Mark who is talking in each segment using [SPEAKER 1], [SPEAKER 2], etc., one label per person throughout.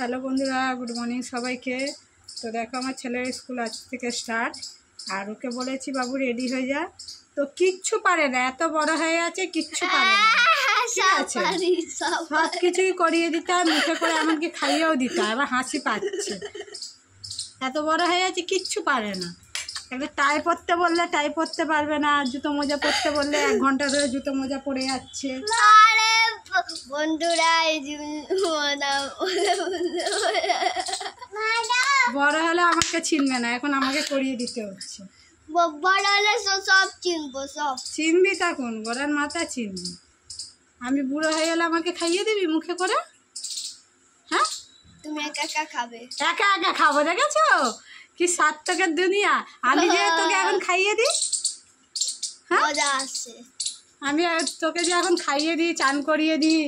[SPEAKER 1] hello বন্ধুরা good morning সবাইকে তো দেখো আমার ছেলের স্কুল আজ থেকে স্টার্ট আর ওকে বলেছি বাবু রেডি হয়ে যা তো কিচ্ছু পারে না এত বড় হয়ে আছে কিচ্ছু পারে না সব কিছুই করিয়ে দিতাম মুখে করে এমনকি খাইয়েও দিতাম আবার হাসি পাচ্ছে এত বড় হয়ে আছে কিচ্ছু পারে না একটু টাই পরতে বললে টাই পরতে পারবে না জুতো মোজা পরতে বললে এক ঘন্টা ধরে জুতো মোজা পরে যাচ্ছে বন্ধুরা বড় হলে আমাকে চিনবে না এখন আমাকে করিয়ে দিতে হচ্ছে বড় হলে সব চিনবো সব চিনবি তখন বড়ার মাথা চিনবি আমি বুড়ো হয়ে গেলে আমাকে খাইয়ে দিবি মুখে করে হ্যাঁ তুমি একা একা খাবে একা একা খাবো দেখেছো কি সার্থকের দুনিয়া আমি যে তোকে এখন খাইয়ে দিই হ্যাঁ মজা আমি তোকে যে এখন খাইয়ে দিই চান করিয়ে দিই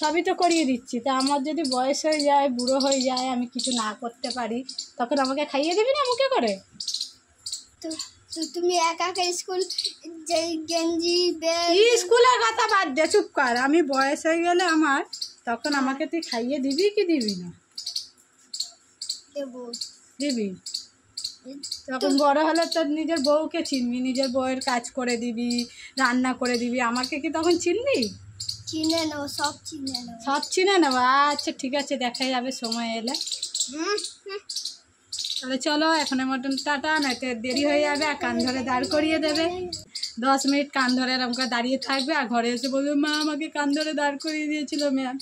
[SPEAKER 1] সবই তো করিয়ে দিচ্ছি তা আমার যদি বয়স হয়ে যায় বুড়ো হয়ে যায় আমি কিছু না করতে পারি তখন আমাকে খাইয়ে দিবি না মুখে করে তো তুমি একা একা স্কুল গেঞ্জি স্কুলের কথা বাদ দে চুপ কর আমি বয়স হয়ে গেলে আমার তখন আমাকে তুই খাইয়ে দিবি কি দিবি না দিবি যখন বড় হলে তোর নিজের বউকে চিনবি নিজের বউয়ের কাজ করে দিবি রান্না করে দিবি আমাকে কি তখন চিনবি চিনে নেব সব চিনে নেবো সব চিনে নেব আচ্ছা ঠিক আছে দেখা যাবে সময় এলে তাহলে চলো এখন মতন টাটা না তো দেরি হয়ে যাবে আর কান ধরে দাঁড় করিয়ে দেবে দশ মিনিট কান ধরে এরকম দাঁড়িয়ে থাকবে আর ঘরে এসে বলবে মা আমাকে কান ধরে দাঁড় করিয়ে দিয়েছিল ম্যাম